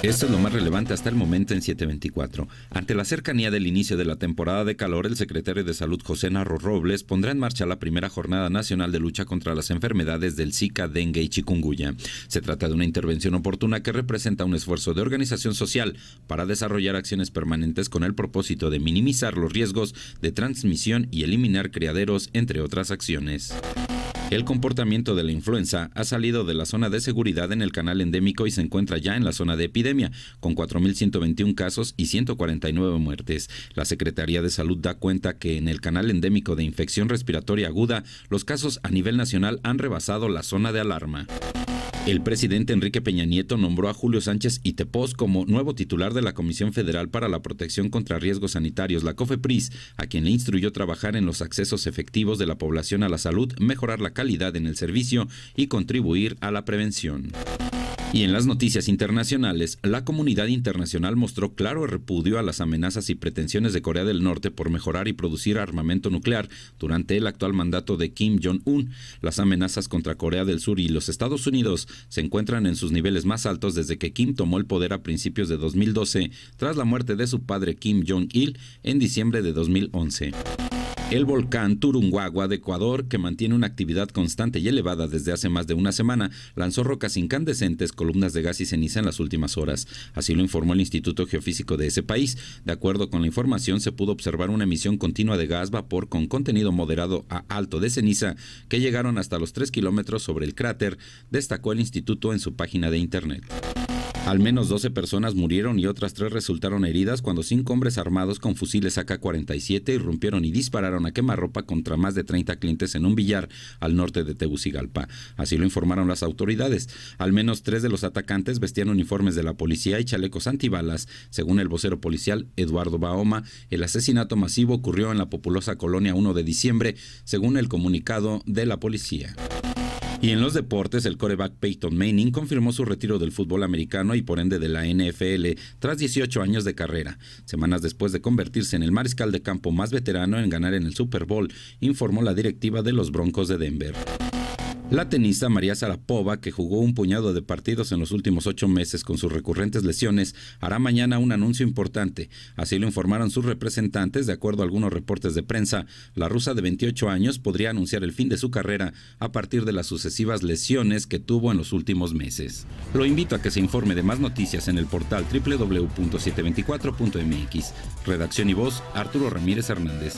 Esto es lo más relevante hasta el momento en 724. Ante la cercanía del inicio de la temporada de calor, el secretario de Salud José Narro Robles pondrá en marcha la primera jornada nacional de lucha contra las enfermedades del Zika, dengue y chikungunya. Se trata de una intervención oportuna que representa un esfuerzo de organización social para desarrollar acciones permanentes con el propósito de minimizar los riesgos de transmisión y eliminar criaderos, entre otras acciones. El comportamiento de la influenza ha salido de la zona de seguridad en el canal endémico y se encuentra ya en la zona de epidemia, con 4.121 casos y 149 muertes. La Secretaría de Salud da cuenta que en el canal endémico de infección respiratoria aguda, los casos a nivel nacional han rebasado la zona de alarma. El presidente Enrique Peña Nieto nombró a Julio Sánchez Itepos como nuevo titular de la Comisión Federal para la Protección contra Riesgos Sanitarios, la COFEPRIS, a quien le instruyó trabajar en los accesos efectivos de la población a la salud, mejorar la calidad en el servicio y contribuir a la prevención. Y en las noticias internacionales, la comunidad internacional mostró claro repudio a las amenazas y pretensiones de Corea del Norte por mejorar y producir armamento nuclear durante el actual mandato de Kim Jong-un. Las amenazas contra Corea del Sur y los Estados Unidos se encuentran en sus niveles más altos desde que Kim tomó el poder a principios de 2012 tras la muerte de su padre Kim Jong-il en diciembre de 2011. El volcán Turunguagua de Ecuador, que mantiene una actividad constante y elevada desde hace más de una semana, lanzó rocas incandescentes, columnas de gas y ceniza en las últimas horas. Así lo informó el Instituto Geofísico de ese país. De acuerdo con la información, se pudo observar una emisión continua de gas vapor con contenido moderado a alto de ceniza que llegaron hasta los 3 kilómetros sobre el cráter, destacó el instituto en su página de internet. Al menos 12 personas murieron y otras tres resultaron heridas cuando cinco hombres armados con fusiles AK-47 irrumpieron y dispararon a quemarropa contra más de 30 clientes en un billar al norte de Tegucigalpa. Así lo informaron las autoridades. Al menos tres de los atacantes vestían uniformes de la policía y chalecos antibalas. Según el vocero policial Eduardo Bahoma, el asesinato masivo ocurrió en la populosa colonia 1 de diciembre, según el comunicado de la policía. Y en los deportes, el coreback Peyton Manning confirmó su retiro del fútbol americano y por ende de la NFL tras 18 años de carrera, semanas después de convertirse en el mariscal de campo más veterano en ganar en el Super Bowl, informó la directiva de los Broncos de Denver. La tenista María Sarapova, que jugó un puñado de partidos en los últimos ocho meses con sus recurrentes lesiones, hará mañana un anuncio importante. Así lo informaron sus representantes. De acuerdo a algunos reportes de prensa, la rusa de 28 años podría anunciar el fin de su carrera a partir de las sucesivas lesiones que tuvo en los últimos meses. Lo invito a que se informe de más noticias en el portal www.724.mx. Redacción y voz, Arturo Ramírez Hernández.